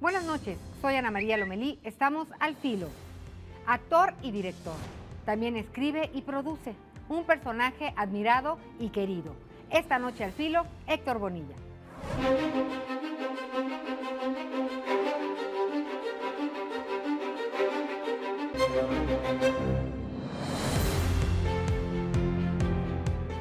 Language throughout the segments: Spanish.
Buenas noches, soy Ana María Lomelí, estamos al filo. Actor y director, también escribe y produce, un personaje admirado y querido. Esta noche al filo, Héctor Bonilla.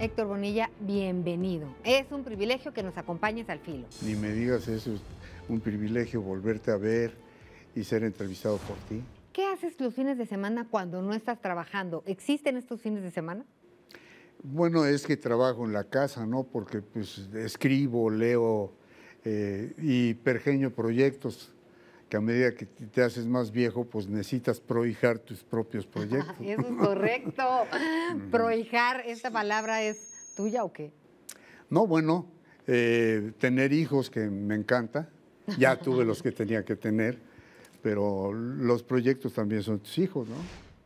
Héctor Bonilla, bienvenido. Es un privilegio que nos acompañes al filo. Ni me digas eso, un privilegio volverte a ver y ser entrevistado por ti. ¿Qué haces los fines de semana cuando no estás trabajando? ¿Existen estos fines de semana? Bueno, es que trabajo en la casa, ¿no? Porque pues escribo, leo eh, y pergeño proyectos que a medida que te haces más viejo, pues necesitas prohijar tus propios proyectos. Eso es correcto. prohijar, ¿esta palabra es tuya o qué? No, bueno, eh, tener hijos que me encanta, ya tuve los que tenía que tener, pero los proyectos también son tus hijos, ¿no?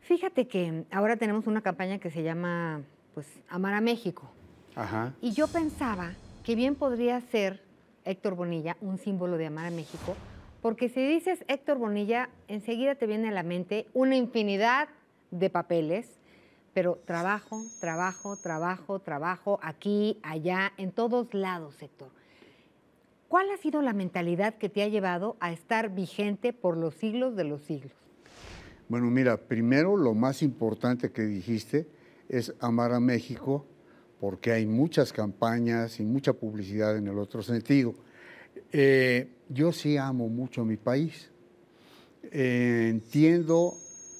Fíjate que ahora tenemos una campaña que se llama pues Amar a México. Ajá. Y yo pensaba que bien podría ser Héctor Bonilla un símbolo de Amar a México, porque si dices Héctor Bonilla, enseguida te viene a la mente una infinidad de papeles, pero trabajo, trabajo, trabajo, trabajo, aquí, allá, en todos lados, Héctor. ¿Cuál ha sido la mentalidad que te ha llevado a estar vigente por los siglos de los siglos? Bueno, mira, primero lo más importante que dijiste es amar a México, porque hay muchas campañas y mucha publicidad en el otro sentido. Eh, yo sí amo mucho a mi país. Eh, entiendo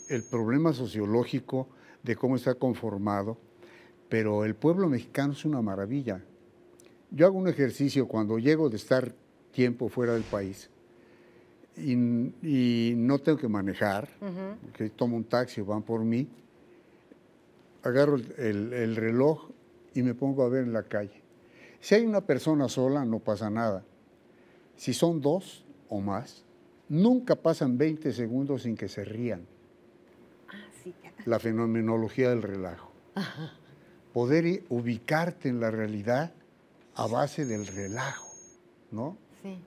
el problema sociológico de cómo está conformado, pero el pueblo mexicano es una maravilla. Yo hago un ejercicio cuando llego de estar tiempo fuera del país y, no tengo que manejar, que tomo un taxi o van por mí, agarro el, reloj y me pongo a ver en la calle. Si hay una persona sola, no pasa nada. Si son dos o más, nunca pasan 20 segundos sin que se rían. Ah, la fenomenología del relajo. Poder eh, ubicarte en la realidad a base del relajo, ¿no? Sí.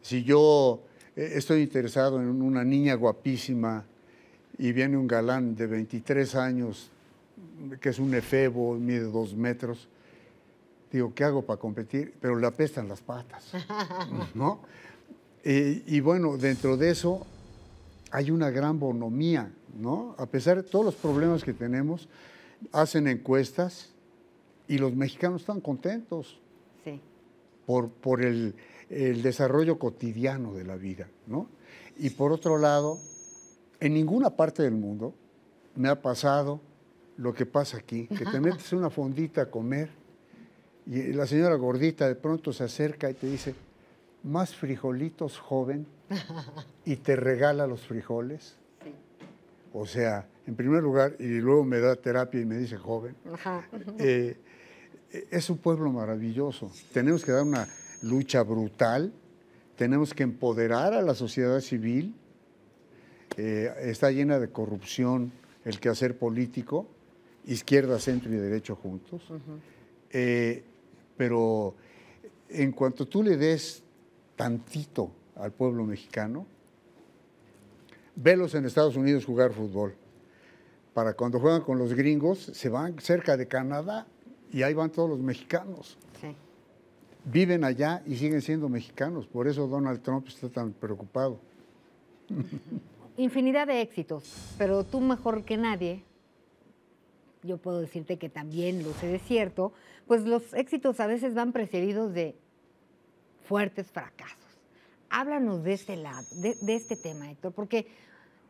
Si yo eh, estoy interesado en una niña guapísima y viene un galán de 23 años, que es un efebo, mide dos metros, digo, ¿qué hago para competir? Pero le apestan las patas, ¿no? Eh, y bueno, dentro de eso hay una gran bonomía, ¿no? A pesar de todos los problemas que tenemos, hacen encuestas y los mexicanos están contentos por, el, desarrollo cotidiano de la vida. ¿no? Y por otro lado, en ninguna parte del mundo me ha pasado lo que pasa aquí, que te metes una fondita a comer y la señora gordita de pronto se acerca y te dice, más frijolitos joven y te regala los frijoles. O sea, en primer lugar, y luego me da terapia y me dice joven, eh, es un pueblo maravilloso. Tenemos que dar una lucha brutal, tenemos que empoderar a la sociedad civil. Eh, está llena de corrupción el quehacer político, izquierda, centro y derecho juntos. Eh, pero en cuanto tú le des tantito al pueblo mexicano, velos en Estados Unidos jugar fútbol. Para cuando juegan con los gringos, se van cerca de Canadá y ahí van todos los mexicanos. Sí. Viven allá y siguen siendo mexicanos, por eso Donald Trump está tan preocupado. Infinidad de éxitos, pero tú mejor que nadie, yo puedo decirte que también lo sé de cierto, pues los éxitos a veces van precedidos de fuertes fracasos. Háblanos de este lado, de, este tema, Héctor, porque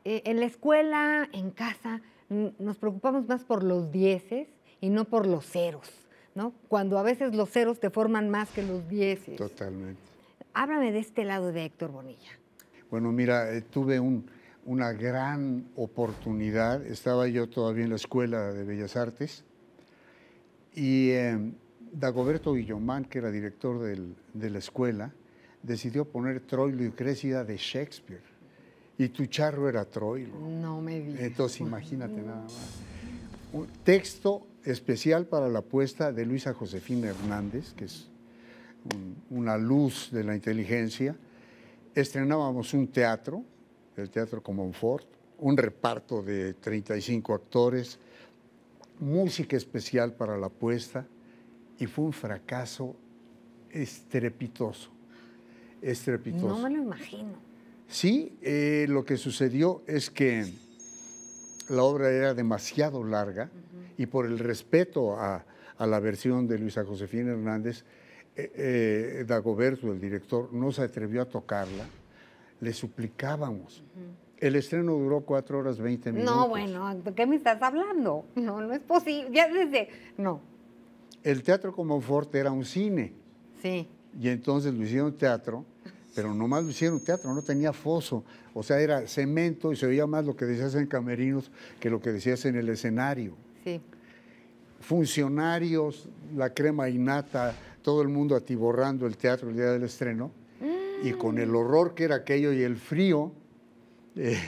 eh, en la escuela, en casa, nos preocupamos más por los dieces y no por los ceros, ¿no? Cuando a veces los ceros te forman más que los dieces. Totalmente. Háblame de este lado de Héctor Bonilla. Bueno, mira, eh, tuve una gran oportunidad. Estaba yo todavía en la Escuela de Bellas Artes y em, Dagoberto Guillomán, que era director de la escuela, decidió poner Troilo y Crécida de Shakespeare. Y tu charro era Troilo. No me digas. Entonces imagínate nada más. Un texto especial para la apuesta de Luisa Josefina Hernández, que es una luz de la inteligencia. Estrenábamos un teatro, el Teatro Comonfort, un reparto de 35 actores, música especial para la apuesta y fue un fracaso estrepitoso, estrepitoso. No me lo imagino. Sí, eh, lo que sucedió es que la obra era demasiado larga y por el respeto a, la versión de Luisa Josefina Hernández, eh, eh, Dagoberto, el director, no se atrevió a tocarla. Le suplicábamos. El estreno duró cuatro horas 20 minutos. No, bueno, ¿de qué me estás hablando? No, no es posible. Ya desde. No. El teatro como Forte era un cine. Sí. Y entonces lo hicieron teatro pero nomás lo hicieron teatro, no tenía foso, o sea, era cemento y se oía más lo que decías en camerinos que lo que decías en el escenario. Sí. Funcionarios, la crema innata, todo el mundo atiborrando el teatro el día del estreno, mm. y con el horror que era aquello y el frío, eh,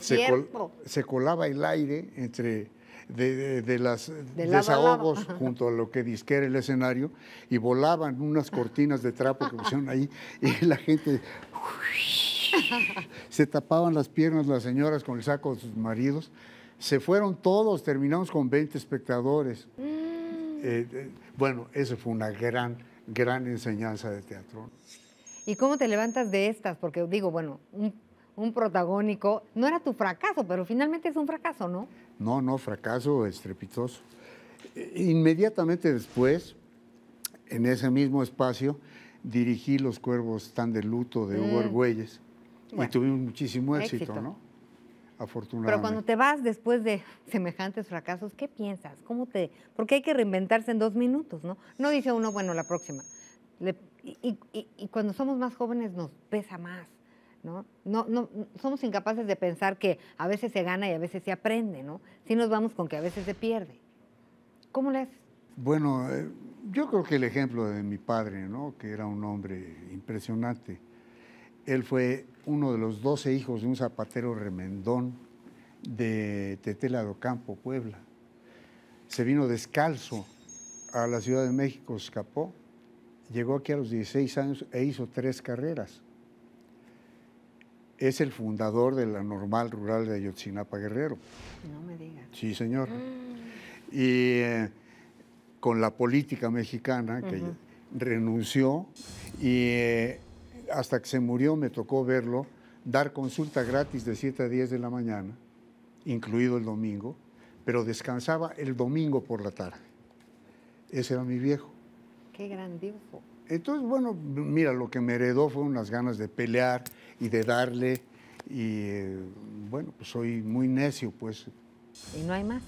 se colaba el aire entre de, de, las desahogos junto a lo que disquera el escenario y volaban unas cortinas de trapo que pusieron ahí y la gente se tapaban las piernas las señoras con el saco de sus maridos. Se fueron todos, terminamos con 20 espectadores. Mm. Eh, eh, bueno, eso fue una gran, gran enseñanza de teatro. ¿Y cómo te levantas de estas? Porque digo, bueno, un un protagónico. No era tu fracaso, pero finalmente es un fracaso, ¿no? No, no, fracaso estrepitoso. E, inmediatamente después, en ese mismo espacio, dirigí Los Cuervos tan de luto de Hugo mm. y tuvimos muchísimo éxito, ¿no? Afortunadamente. Pero cuando te vas después de semejantes fracasos, ¿qué piensas? ¿Cómo te...? Porque hay que reinventarse en dos minutos, ¿no? No dice uno, bueno, la próxima. y, cuando somos más jóvenes nos pesa más. ¿no? somos incapaces de pensar que a veces se gana y a veces se aprende, ¿no? Si nos vamos con que a veces se pierde. ¿Cómo le haces? Bueno, eh, yo creo que el ejemplo de mi padre, ¿no? Que era un hombre impresionante. Él fue uno de los 12 hijos de un zapatero remendón de Tetela de Campo, Puebla. Se vino descalzo a la Ciudad de México, escapó, llegó aquí a los 16 años e hizo tres carreras es el fundador de la normal rural de Ayotzinapa Guerrero. No me diga. Sí, señor. Mm. Y eh, con la política mexicana, que renunció, y eh, hasta que se murió me tocó verlo dar consulta gratis de 7 a 10 de la mañana, incluido el domingo, pero descansaba el domingo por la tarde. Ese era mi viejo. Qué grandioso. Entonces, bueno, mira, lo que me heredó fue unas ganas de pelear y de darle. Y eh, bueno, pues soy muy necio, pues. Y no hay más.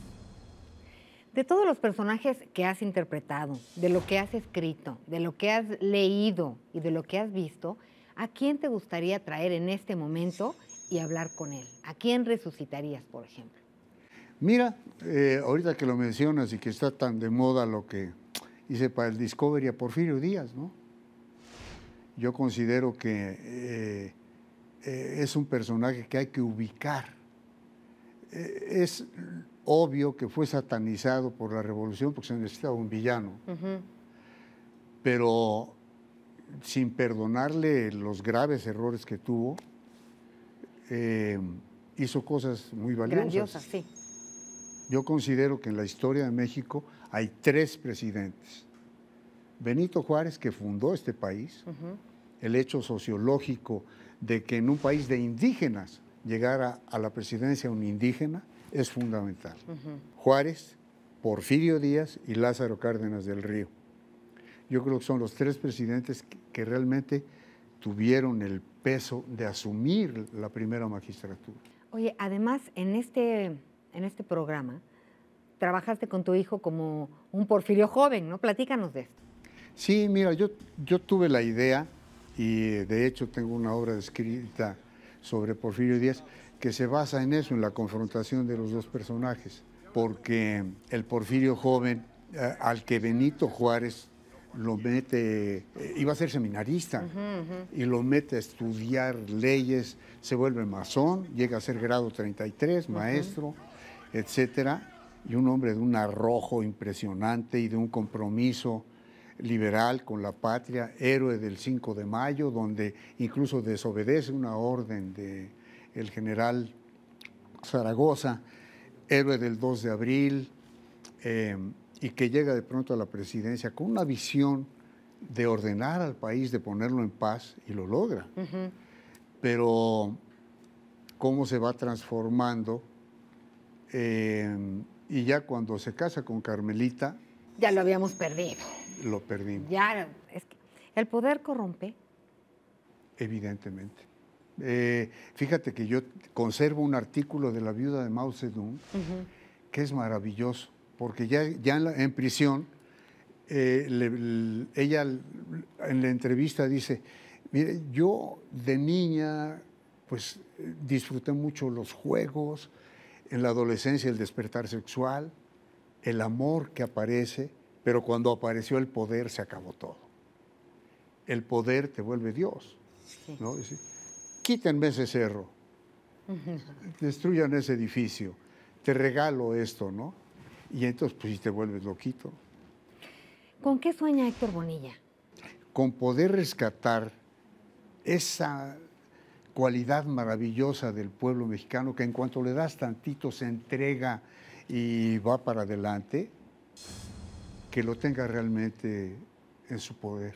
De todos los personajes que has interpretado, de lo que has escrito, de lo que has leído y de lo que has visto, ¿a quién te gustaría traer en este momento y hablar con él? ¿A quién resucitarías, por ejemplo? Mira, eh, ahorita que lo mencionas y que está tan de moda lo que dice, para el Discovery a Porfirio Díaz, ¿no? Yo considero que eh, eh, es un personaje que hay que ubicar. Eh, es obvio que fue satanizado por la revolución porque se necesitaba un villano. Pero sin perdonarle los graves errores que tuvo, hizo cosas muy valiosas. Grandiosas, sí. Yo considero que en la historia de México hay tres presidentes. Benito Juárez, que fundó este país, el hecho sociológico de que en un país de indígenas llegara a la presidencia un indígena es fundamental. Juárez, Porfirio Díaz y Lázaro Cárdenas del Río. Yo creo que son los tres presidentes que, realmente tuvieron el peso de asumir la primera magistratura. Oye, además, en este, en este programa trabajaste con tu hijo como un Porfirio joven, ¿no? Platícanos de esto. Sí, mira, yo, yo tuve la idea y de hecho tengo una obra escrita sobre Porfirio Díaz que se basa en eso, en la confrontación de los dos personajes, porque el Porfirio joven eh, al que Benito Juárez lo mete, eh, iba a ser seminarista, y lo mete a estudiar leyes, se vuelve masón, llega a ser grado 33, maestro, etcétera, y un hombre de un arrojo impresionante y de un compromiso liberal con la patria, héroe del 5 de mayo, donde incluso desobedece una orden del el general Zaragoza, héroe del 2 de abril, eh, y que llega de pronto a la presidencia con una visión de ordenar al país, de ponerlo en paz, y lo logra. Pero cómo se va transformando, eh, y ya cuando se casa con Carmelita... Ya lo habíamos perdido lo perdimos. Ya, es que el poder corrompe. Evidentemente. Eh, fíjate que yo conservo un artículo de la viuda de Mao Zedong que es maravilloso, porque ya, en, prisión, eh, ella en la entrevista dice, mire, yo de niña pues disfruté mucho los juegos, en la adolescencia el despertar sexual, el amor que aparece, pero cuando apareció el poder se acabó todo. El poder te vuelve Dios. Quítenme ese cerro, destruyan ese edificio, te regalo esto, ¿no? Y entonces pues te vuelves loquito. ¿Con qué sueña Héctor Bonilla? Con poder rescatar esa cualidad maravillosa del pueblo mexicano que en cuanto le das tantito se entrega y va para adelante que lo tenga realmente en su poder.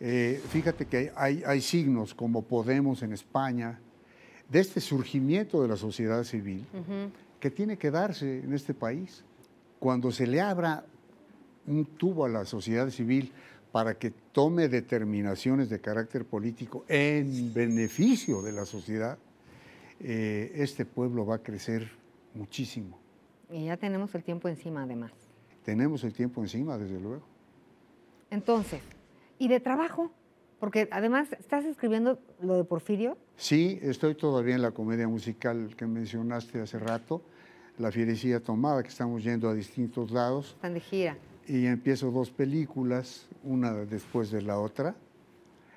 Eh, fíjate que hay, hay signos como Podemos en España, de este surgimiento de la sociedad civil que tiene que darse en este país. Cuando se le abra un tubo a la sociedad civil para que tome determinaciones de carácter político en beneficio de la sociedad, eh, este pueblo va a crecer muchísimo. Y ya tenemos el tiempo encima además. Tenemos el tiempo encima, desde luego. Entonces, ¿y de trabajo? Porque además, ¿estás escribiendo lo de Porfirio? Sí, estoy todavía en la comedia musical que mencionaste hace rato, La fierecilla Tomada, que estamos yendo a distintos lados. Están de gira. Y empiezo dos películas, una después de la otra.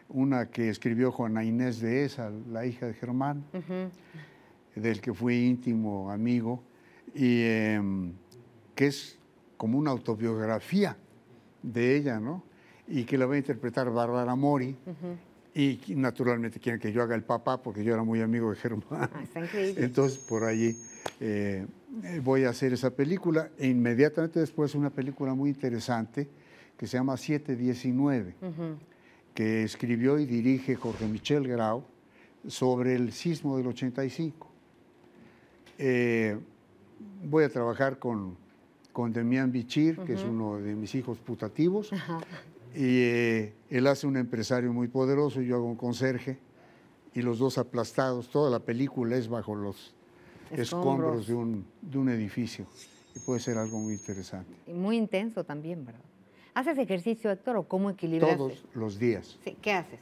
Una que escribió Juana Inés de esa, la hija de Germán, del que fui íntimo amigo, y em, que es como una autobiografía de ella, ¿no? Y que la va a interpretar Bárbara Mori. Y naturalmente quieren que yo haga el papá porque yo era muy amigo de Germán. Ah, Entonces, por allí eh, eh, voy a hacer esa película. E inmediatamente después una película muy interesante que se llama 719, que escribió y dirige Jorge Michel Grau sobre el sismo del 85. Eh, voy a trabajar con con Demian Bichir, que es uno de mis hijos putativos. Y eh, él hace un empresario muy poderoso, y yo hago un conserje. Y los dos aplastados, toda la película es bajo los escombros, de, un, edificio. Y puede ser algo muy interesante. Y muy intenso también, ¿verdad? ¿Haces ejercicio, Héctor, o cómo equilibras? Todos los días. Sí, ¿qué haces?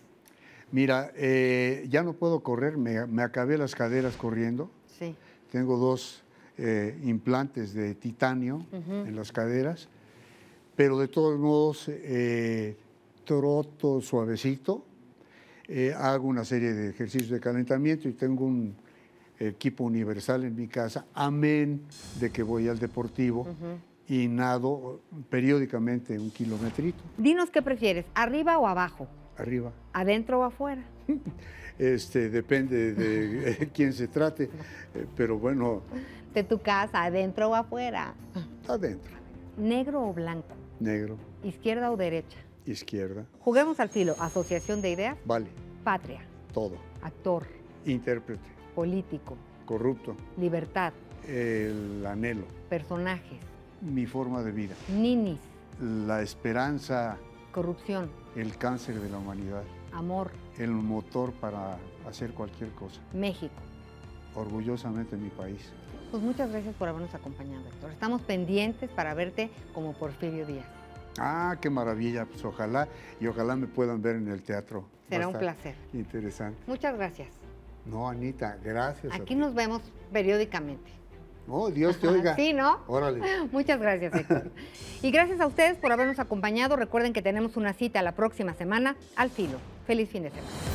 Mira, eh, ya no puedo correr, me, me, acabé las caderas corriendo. Sí. Tengo dos eh, implantes de titanio en las caderas, pero de todos modos eh, troto suavecito, eh, hago una serie de ejercicios de calentamiento y tengo un equipo universal en mi casa, amén de que voy al deportivo. Y nado periódicamente un kilometrito. Dinos qué prefieres, arriba o abajo. Arriba. ¿Adentro o afuera? este, depende de eh, quién se trate, eh, pero bueno. ¿De tu casa, adentro o afuera? Adentro. ¿Negro o blanco? Negro. ¿Izquierda o derecha? Izquierda. Juguemos al filo. ¿Asociación de ideas? Vale. Patria. Todo. Actor. Intérprete. Político. Corrupto. Libertad. El anhelo. Personajes. Mi forma de vida. Ninis. La esperanza. Corrupción el cáncer de la humanidad. Amor. El motor para hacer cualquier cosa. México. Orgullosamente mi país. Pues muchas gracias por habernos acompañado, doctor. Estamos pendientes para verte como Porfirio Díaz. Ah, qué maravilla. Pues ojalá y ojalá me puedan ver en el teatro. Será un placer. Interesante. Muchas gracias. No, Anita, gracias. Aquí nos vemos periódicamente. Dios te oiga. Sí, ¿no? Órale. Muchas gracias, Héctor. y gracias a ustedes por habernos acompañado. Recuerden que tenemos una cita la próxima semana al filo. Feliz fin de semana.